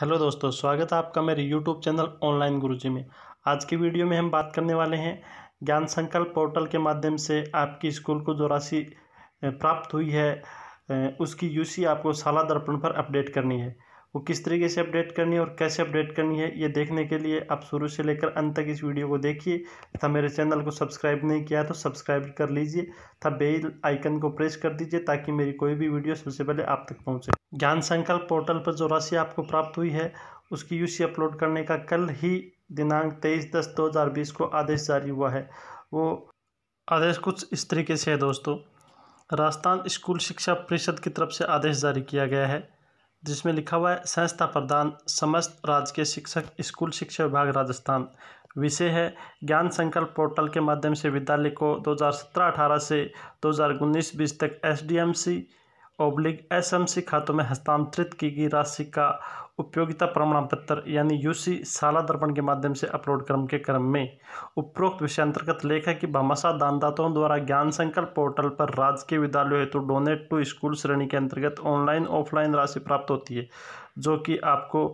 hello दोस्तों स्वागत है आपका मेरे यूट्यूब चैनल ऑनलाइन गुरुजी में आज की वीडियो में हम बात करने वाले हैं ज्ञान संकल्प पोर्टल के माध्यम से आपकी स्कूल को जो राशि प्राप्त हुई है उसकी यूसी आपको शाला दर्पण पर अपडेट करनी है वो किस तरीके से अपडेट करनी है और कैसे अपडेट करनी है ये देखने के लिए आप शुरू से लेकर अंत तक इस वीडियो को देखिए तथा मेरे चैनल को सब्सक्राइब नहीं किया तो सब्सक्राइब कर लीजिए तथा बेल आइकन को प्रेस कर दीजिए ताकि मेरी कोई भी वीडियो सबसे पहले आप तक पहुँचे ज्ञान संकल्प पोर्टल पर जो राशि आपको प्राप्त हुई है उसकी यूसी अपलोड करने का कल ही दिनांक तेईस दस दो हज़ार बीस को आदेश जारी हुआ है वो आदेश कुछ इस तरीके से है दोस्तों राजस्थान स्कूल शिक्षा परिषद की तरफ से आदेश जारी किया गया है जिसमें लिखा हुआ है संस्था प्रदान समस्त राज्य के शिक्षक स्कूल शिक्षा विभाग राजस्थान विषय है ज्ञान संकल्प पोर्टल के माध्यम से विद्यालय को 2017-18 से 2019-20 तक एसडीएमसी ओब्लिक एसएमसी खातों में हस्तांतरित की गई राशि का उपयोगिता प्रमाण पत्र यानी यूसी साला दर्पण के माध्यम से अपलोड क्रम के क्रम में उपरोक्त विषय अंतर्गत लेखक की भामाशा दानदाताओं द्वारा ज्ञान संकल्प पोर्टल पर राजकीय विद्यालय हेतु डोनेट टू स्कूल श्रेणी के अंतर्गत ऑनलाइन ऑफलाइन राशि प्राप्त होती है जो कि आपको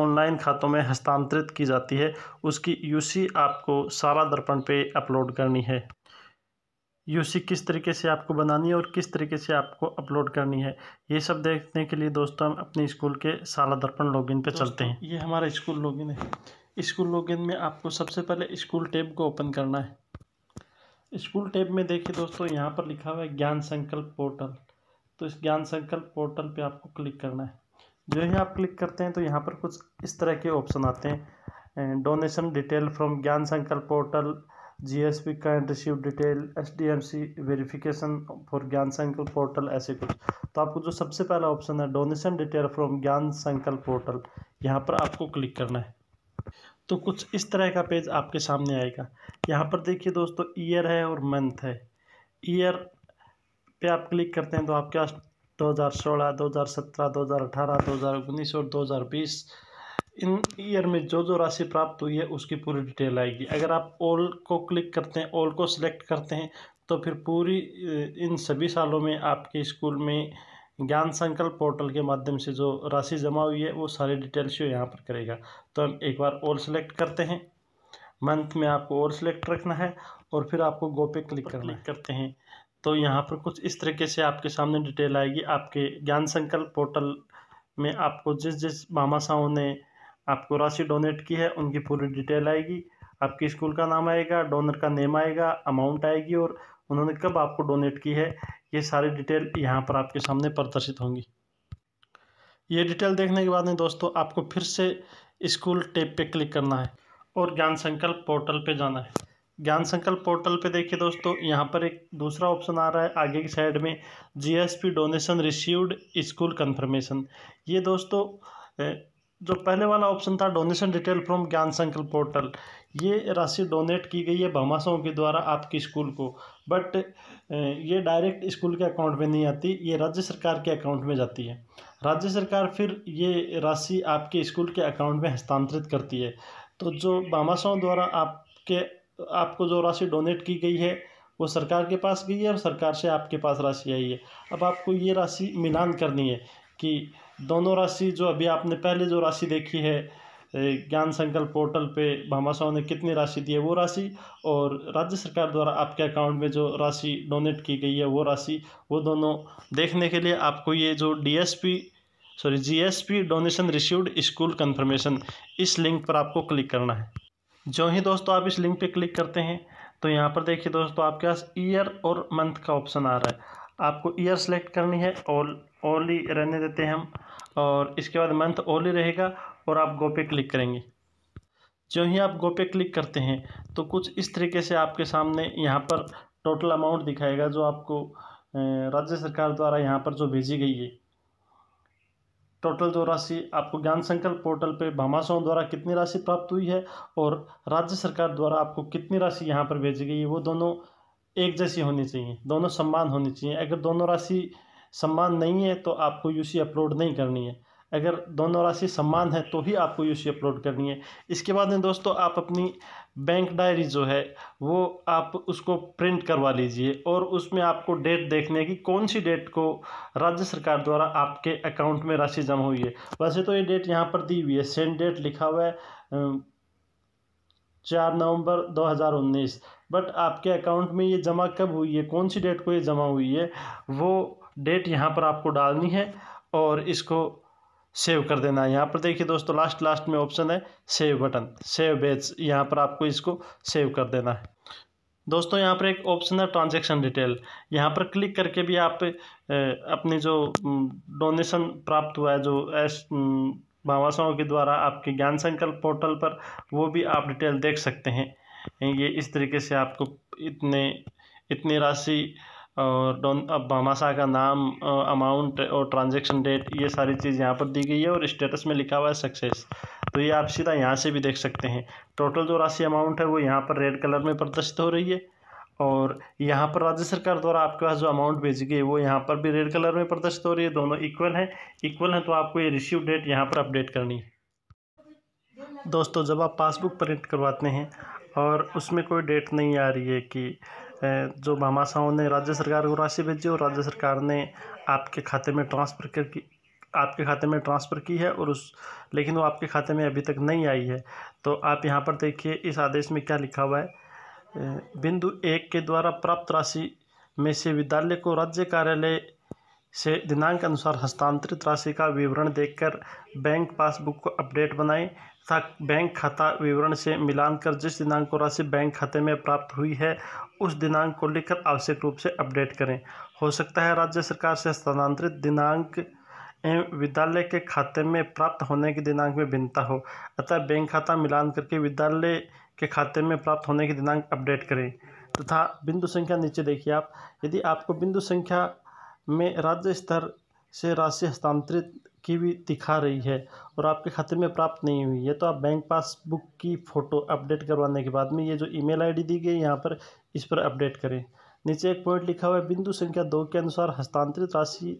ऑनलाइन खातों में हस्तांतरित की जाती है उसकी यूसी आपको सारा दर्पण पे अपलोड करनी है यूसी किस तरीके से आपको बनानी है और किस तरीके से आपको अपलोड करनी है ये सब देखने के लिए दोस्तों हम अपने स्कूल के साला दर्पण लॉगिन पे चलते हैं ये हमारा स्कूल लॉगिन है स्कूल लॉगिन में आपको सबसे पहले स्कूल टैब को ओपन करना है स्कूल टैब में देखिए दोस्तों यहाँ पर लिखा हुआ है ज्ञान संकल्प पोर्टल तो इस ज्ञान संकल्प पोर्टल पर आपको क्लिक करना है जो ही आप क्लिक करते हैं तो यहाँ पर कुछ इस तरह के ऑप्शन आते हैं donation detail from Gyan Sankalp portal GSP का receive detail SDMC D M C verification for Gyan Sankalp portal ऐसे कुछ तो आपको जो सबसे पहला ऑप्शन है donation detail from Gyan Sankalp portal यहाँ पर आपको क्लिक करना है तो कुछ इस तरह का पेज आपके सामने आएगा यहाँ पर देखिए दोस्तों ईयर है और मंथ है ईयर पे आप क्लिक करते हैं तो आपके पास दो दो दो हज़ार हज़ार हज़ार सोलह सत्रह अठारह दो हज़ार उन्नीस और दो हज़ार बीस इन ईयर में जो जो राशि प्राप्त हुई है उसकी पूरी डिटेल आएगी अगर आप ऑल को क्लिक करते हैं ऑल को सिलेक्ट करते हैं तो फिर पूरी इन सभी सालों में आपके स्कूल में ज्ञान संकल्प पोर्टल के माध्यम से जो राशि जमा हुई है वो सारी डिटेल शो यहाँ पर करेगा तो हम एक बार ऑल सेलेक्ट करते हैं मंथ में आपको ऑल सेलेक्ट रखना है और फिर आपको गो पे क्लिक करना क्लिक करते हैं तो यहाँ पर कुछ इस तरीके से आपके सामने डिटेल आएगी आपके ज्ञान संकल्प पोर्टल में आपको जिस जिस मामा साहू ने आपको राशि डोनेट की है उनकी पूरी डिटेल आएगी आपके स्कूल का नाम आएगा डोनर का नेम आएगा अमाउंट आएगी और उन्होंने कब आपको डोनेट की है ये सारी डिटेल यहाँ पर आपके सामने प्रदर्शित होंगी ये डिटेल देखने के बाद में दोस्तों आपको फिर से स्कूल टेप पे क्लिक करना है और ज्ञान संकल्प पोर्टल पे जाना है ज्ञान संकल्प पोर्टल पे देखिए दोस्तों यहाँ पर एक दूसरा ऑप्शन आ रहा है आगे की साइड में GSP donation received school confirmation ये दोस्तों जो पहले वाला ऑप्शन था donation detail from Gyan Sankalp portal ये राशि डोनेट की गई है भमाशाओं के द्वारा आपके स्कूल को बट ये डायरेक्ट स्कूल के अकाउंट में नहीं आती ये राज्य सरकार के अकाउंट में जाती है राज्य सरकार फिर ये राशि आपके स्कूल के अकाउंट में हस्तांतरित करती है तो जो भामाशाओं द्वारा आपके आपको जो राशि डोनेट की गई है वो सरकार के पास गई है और सरकार से आपके पास राशि आई है अब आपको ये राशि मिलान करनी है कि दोनों राशि जो अभी आपने पहले जो राशि देखी है ज्ञान संकल्प पोर्टल पे भामाशाह ने कितनी राशि दी है वो राशि और राज्य सरकार द्वारा आपके अकाउंट में जो राशि डोनेट की गई है वो राशि वो दोनों देखने के लिए आपको ये जो DSP sorry GSP donation received school confirmation इस लिंक पर आपको क्लिक करना है जो ही दोस्तों आप इस लिंक पे क्लिक करते हैं तो यहाँ पर देखिए दोस्तों आपके पास ईयर और मंथ का ऑप्शन आ रहा है आपको ईयर सेलेक्ट करनी है ऑल ओनली रहने देते हैं हम और इसके बाद मंथ ओली रहेगा और आप गोपे क्लिक करेंगे जो ही आप गोपे क्लिक करते हैं तो कुछ इस तरीके से आपके सामने यहाँ पर टोटल अमाउंट दिखाएगा जो आपको राज्य सरकार द्वारा यहाँ पर जो भेजी गई है टोटल जो राशि आपको ज्ञान संकल्प पोर्टल पे भामाशाओं द्वारा कितनी राशि प्राप्त हुई है और राज्य सरकार द्वारा आपको कितनी राशि यहाँ पर भेजी गई है वो दोनों एक जैसी होनी चाहिए दोनों सम्मान होनी चाहिए अगर दोनों राशि सम्मान नहीं है तो आपको यूसी अपलोड नहीं करनी है अगर दोनों राशि सम्मान है तो ही आपको यूसी अपलोड करनी है इसके बाद में दोस्तों आप अपनी बैंक डायरी जो है वो आप उसको प्रिंट करवा लीजिए और उसमें आपको डेट देखने की कौन सी डेट को राज्य सरकार द्वारा आपके अकाउंट में राशि जमा हुई है वैसे तो ये डेट यहाँ पर दी हुई है सेंड डेट लिखा हुआ है चार नवंबर 2019 बट आपके अकाउंट में ये जमा कब हुई है कौन सी डेट को ये जमा हुई है वो डेट यहाँ पर आपको डालनी है और इसको सेव कर देना है यहाँ पर देखिए दोस्तों लास्ट लास्ट में ऑप्शन है सेव बटन सेव बेच यहाँ पर आपको इसको सेव कर देना है दोस्तों यहाँ पर एक ऑप्शन है ट्रांजैक्शन डिटेल यहाँ पर क्लिक करके भी आप अपनी जो डोनेशन प्राप्त हुआ है जो एस भावासाओं के द्वारा आपके ज्ञान संकल्प पोर्टल पर वो भी आप डिटेल देख सकते हैं ये इस तरीके से आपको इतने इतनी राशि और डॉन अब भामाशाह का नाम अमाउंट और ट्रांजेक्शन डेट ये सारी चीज़ यहाँ पर दी गई है और स्टेटस में लिखा हुआ है सक्सेस तो ये आप सीधा यहाँ से भी देख सकते हैं टोटल जो राशि अमाउंट है वो यहाँ पर रेड कलर में प्रदर्शित हो रही है और यहाँ पर राज्य सरकार द्वारा आपके पास जो अमाउंट भेजी गई है वो यहाँ पर भी रेड कलर में प्रदर्शित हो रही है दोनों इक्वल हैं इक्वल हैं तो आपको ये रिसीव डेट यहाँ पर अपडेट करनी है दोस्तों जब आप पासबुक प्रिंट करवाते हैं और उसमें कोई डेट नहीं आ रही है कि जो भामाशाहों ने राज्य सरकार को राशि भेजी और राज्य सरकार ने आपके खाते में ट्रांसफ़र कर की आपके खाते में ट्रांसफ़र की है और उस लेकिन वो आपके खाते में अभी तक नहीं आई है तो आप यहाँ पर देखिए इस आदेश में क्या लिखा हुआ है बिंदु एक के द्वारा प्राप्त राशि में से विद्यालय को राज्य कार्यालय से दिनांक अनुसार हस्तांतरित राशि का विवरण देखकर बैंक पासबुक को अपडेट बनाएं तथा बैंक खाता विवरण से मिलान कर जिस दिनांक को राशि बैंक खाते में प्राप्त हुई है उस दिनांक को लिखकर आवश्यक रूप से अपडेट करें हो सकता है राज्य सरकार से हस्तांतरित दिनांक एवं विद्यालय के खाते में प्राप्त होने के दिनांक में भिन्नता हो अतः बैंक खाता मिलान करके विद्यालय के खाते में प्राप्त होने के दिनांक अपडेट करें तथा बिंदु संख्या नीचे देखिए आप यदि आपको बिंदु संख्या में राज्य स्तर से राशि हस्तांतरित की भी दिखा रही है और आपके खाते में प्राप्त नहीं हुई है तो आप बैंक पासबुक की फ़ोटो अपडेट करवाने के बाद में ये जो ईमेल आईडी दी गई यहाँ पर इस पर अपडेट करें नीचे एक पॉइंट लिखा हुआ है बिंदु संख्या दो के अनुसार हस्तांतरित राशि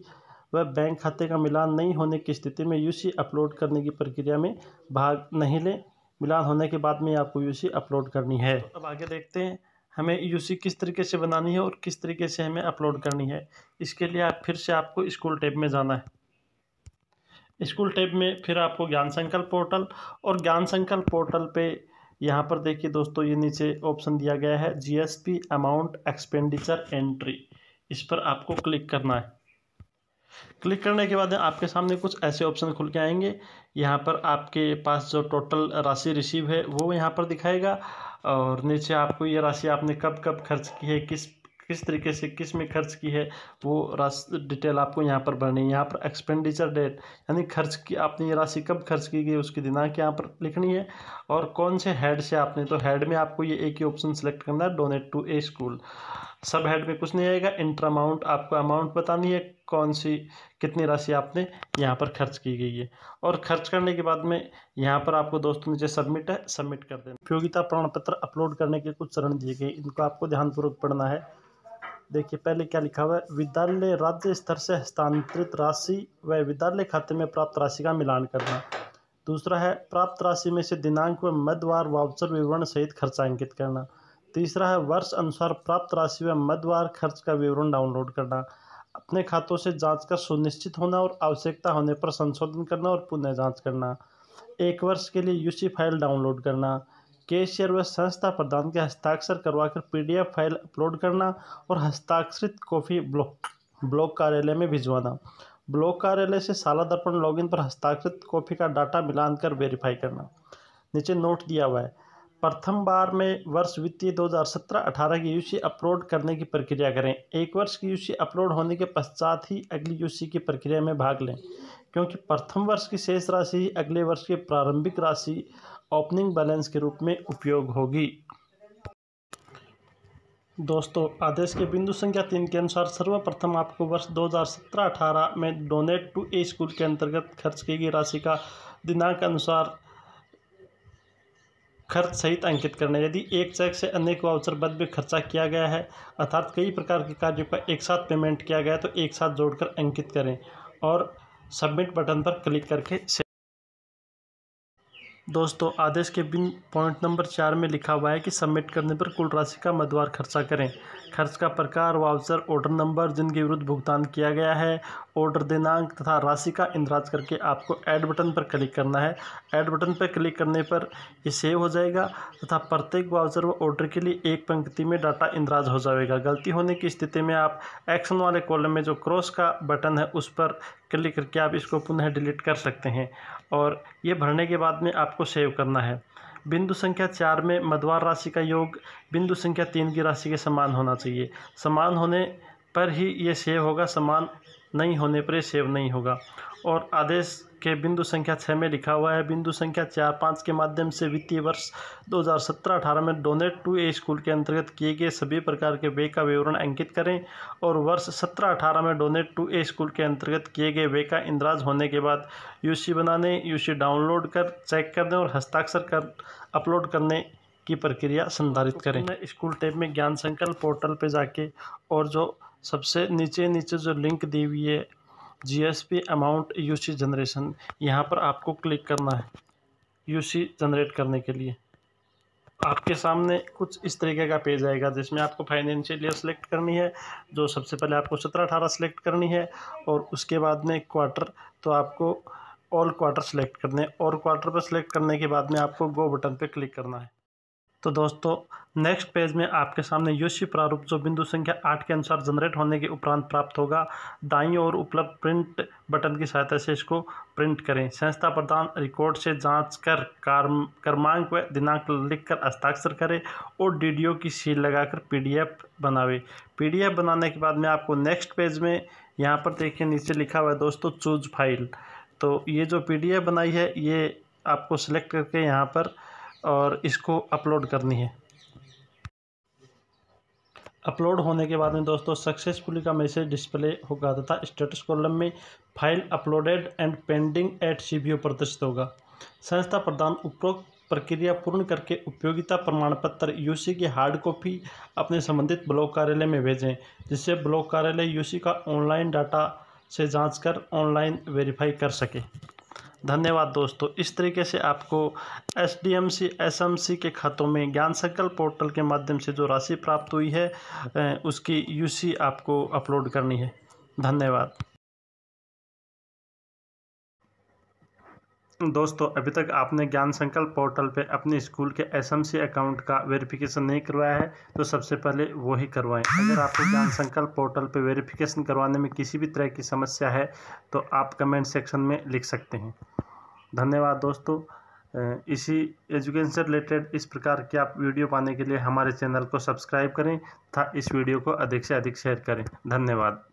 व बैंक खाते का मिलान नहीं होने की स्थिति में यू अपलोड करने की प्रक्रिया में भाग नहीं लें मिलान होने के बाद में आपको यू अपलोड करनी है तो अब आगे देखते हैं हमें यूसी किस तरीके से बनानी है और किस तरीके से हमें अपलोड करनी है इसके लिए आप फिर से आपको स्कूल टैब में जाना है स्कूल टैब में फिर आपको ज्ञान संकल्प पोर्टल और ज्ञान संकल्प पोर्टल पे यहाँ पर देखिए दोस्तों ये नीचे ऑप्शन दिया गया है जीएसपी अमाउंट एक्सपेंडिचर एंट्री इस पर आपको क्लिक करना है क्लिक करने के बाद आपके सामने कुछ ऐसे ऑप्शन खुल के आएंगे यहाँ पर आपके पास जो टोटल राशि रिसीव है वो यहाँ पर दिखाएगा और नीचे आपको ये राशि आपने कब कब खर्च की है किस किस तरीके से किस में खर्च की है वो राशि डिटेल आपको यहाँ पर भरनी है यहाँ पर एक्सपेंडिचर डेट यानी खर्च की आपने ये राशि कब खर्च की गई उसकी दिनांक यहाँ पर लिखनी है और कौन से हेड से आपने तो हेड में आपको ये एक ही ऑप्शन सेलेक्ट करना है donate to a school sub head में कुछ नहीं आएगा इंटर अमाउंट आपको अमाउंट बतानी है कौन सी कितनी राशि आपने यहाँ पर खर्च की गई है और खर्च करने के बाद में यहाँ पर आपको दोस्तों नीचे सबमिट है सबमिट कर देना उपयोगिता प्रमाण पत्र अपलोड करने के कुछ चरण दिए गए इनको आपको ध्यानपूर्वक पढ़ना है देखिए पहले क्या लिखा हुआ है विद्यालय राज्य स्तर से हस्तांतरित राशि व विद्यालय खाते में प्राप्त राशि का मिलान करना दूसरा है प्राप्त राशि में से दिनांक व मध्यवार वाउचर विवरण सहित खर्चांकित करना तीसरा है वर्ष अनुसार प्राप्त राशि व मदवार खर्च का विवरण डाउनलोड करना अपने खातों से जांच कर सुनिश्चित होना और आवश्यकता होने पर संशोधन करना और पुनः जांच करना एक वर्ष के लिए यूसी फाइल डाउनलोड करना कैशियर व संस्था प्रदान के हस्ताक्षर करवाकर पीडीएफ फाइल अपलोड करना और हस्ताक्षरित कॉपी ब्लॉक ब्लॉक कार्यालय में भिजवाना ब्लॉक कार्यालय से साला दर्पण लॉगिन पर हस्ताक्षरित कॉपी का डाटा मिलान कर वेरीफाई करना नीचे नोट दिया हुआ है प्रथम बार में वर्ष वित्तीय 2017-18 की यूसी अपलोड करने की प्रक्रिया करें एक वर्ष की यूसी अपलोड होने के पश्चात ही अगली यूसी की प्रक्रिया में भाग लें क्योंकि प्रथम वर्ष की शेष राशि ही अगले वर्ष की प्रारंभिक राशि ओपनिंग बैलेंस के रूप में उपयोग होगी दोस्तों आदेश के बिंदु संख्या तीन के अनुसार सर्वप्रथम आपको वर्ष 2017-18 में डोनेट टू ए स्कूल के अंतर्गत खर्च की गई राशि का दिनांक अनुसार खर्च सहित अंकित करना यदि एक चेक से अनेक वाउचरबद्ध भी खर्चा किया गया है अर्थात कई प्रकार के कार्यों का एक साथ पेमेंट किया गया तो एक साथ जोड़कर अंकित करें और सबमिट बटन पर क्लिक करके से दोस्तों आदेश के बिन पॉइंट नंबर चार में लिखा हुआ है कि सबमिट करने पर कुल राशि का मदवार खर्चा करें खर्च का प्रकार वाउचर ऑर्डर नंबर जिनके विरुद्ध भुगतान किया गया है ऑर्डर दिनांक तथा राशि का इंदराज करके आपको ऐड बटन पर क्लिक करना है ऐड बटन पर क्लिक करने पर ये सेव हो जाएगा तथा प्रत्येक वाउचर व ऑर्डर के लिए एक पंक्ति में डाटा इंदराज हो जाएगा गलती होने की स्थिति में आप एक्शन वाले कॉलम में जो क्रॉस का बटन है उस पर क्लिक करके आप इसको पुनः डिलीट कर सकते हैं और ये भरने के बाद में आपको सेव करना है बिंदु संख्या चार में मधुवार राशि का योग बिंदु संख्या तीन की राशि के समान होना चाहिए समान होने पर ही ये सेव होगा समान नहीं होने पर सेव नहीं होगा और आदेश के बिंदु संख्या छः में लिखा हुआ है बिंदु संख्या चार पाँच के माध्यम से वित्तीय वर्ष 2017-18 में डोनेट टू ए स्कूल के अंतर्गत किए गए सभी प्रकार के वे का विवरण अंकित करें और वर्ष 17-18 में डोनेट टू ए स्कूल के अंतर्गत किए गए वे का इंदराज होने के बाद यूसी बनाने यूसी डाउनलोड कर चेक कर दें और हस्ताक्षर कर अपलोड करने की प्रक्रिया संधारित करें स्कूल टेप में ज्ञान संकल्प पोर्टल पर जाके और जो सबसे नीचे नीचे जो लिंक दी हुई है G S P amount U C generation यहाँ पर आपको क्लिक करना है यू सी जनरेट करने के लिए आपके सामने कुछ इस तरीके का पेज आएगा जिसमें आपको फाइनेंशियल ईयर सेलेक्ट करनी है जो सबसे पहले आपको सत्रह अठारह सेलेक्ट करनी है और उसके बाद में क्वार्टर तो आपको ऑल क्वार्टर सेलेक्ट करने और क्वार्टर पर सेलेक्ट करने के बाद में आपको गो बटन पर क्लिक करना है तो दोस्तों नेक्स्ट पेज में आपके सामने योशी प्रारूप जो बिंदु संख्या आठ के अनुसार जनरेट होने के उपरांत प्राप्त होगा दाई और उपलब्ध प्रिंट बटन की सहायता से इसको प्रिंट करें संस्था प्रदान रिकॉर्ड से जांच कर क्रमांक व दिनांक लिखकर हस्ताक्षर करें और डीडीओ की सील लगाकर पीडीएफ बनावे पीडीएफ बनाने के बाद में आपको नेक्स्ट पेज में यहाँ पर देखिए नीचे लिखा हुआ है दोस्तों चूज फाइल तो ये जो पी बनाई है ये आपको सेलेक्ट करके यहाँ पर और इसको अपलोड करनी है अपलोड होने के बाद में दोस्तों सक्सेसफुली का मैसेज डिस्प्ले होगा तथा स्टेटस कॉलम में file uploaded and pending at C प्रदर्शित होगा संस्था प्रदान उपरोक्त प्रक्रिया पूर्ण करके उपयोगिता प्रमाण पत्र यूसी की हार्ड कॉपी अपने संबंधित ब्लॉक कार्यालय में भेजें जिससे ब्लॉक कार्यालय यूसी का ऑनलाइन डाटा से जांच कर ऑनलाइन वेरीफाई कर सके धन्यवाद दोस्तों इस तरीके से आपको S D M C S M C के खातों में ज्ञान सकल पोर्टल के माध्यम से जो राशि प्राप्त हुई है उसकी यू सी आपको अपलोड करनी है धन्यवाद दोस्तों अभी तक आपने ज्ञान संकल्प पोर्टल पे अपने स्कूल के एसएमसी अकाउंट का वेरिफिकेशन नहीं करवाया है तो सबसे पहले वो ही करवाएं अगर आपको ज्ञान संकल्प पोर्टल पे वेरिफिकेशन करवाने में किसी भी तरह की समस्या है तो आप कमेंट सेक्शन में लिख सकते हैं धन्यवाद दोस्तों इसी एजुकेशन से रिलेटेड इस प्रकार की आप वीडियो पाने के लिए हमारे चैनल को सब्सक्राइब करें तथा इस वीडियो को अधिक से अधिक शेयर करें धन्यवाद